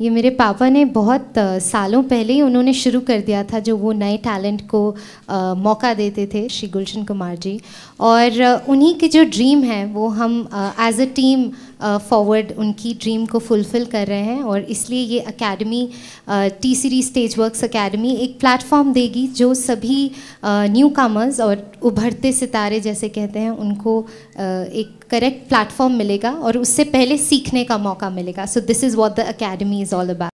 ये मेरे पापा ने बहुत सालों पहले ही उन्होंने शुरू कर दिया था जो वो नए टैलेंट को आ, मौका देते थे श्री गुलशन कुमार जी और उन्हीं के जो ड्रीम है वो हम एज अ टीम फॉरवर्ड उनकी ड्रीम को फुलफ़िल कर रहे हैं और इसलिए ये academy T Series stage works academy एक प्लेटफॉर्म देगी जो सभी न्यू कामर्स और उभरते सितारे जैसे कहते हैं उनको आ, एक करेक्ट प्लेटफॉर्म मिलेगा और उससे पहले सीखने का मौका मिलेगा so this is what the academy is all about.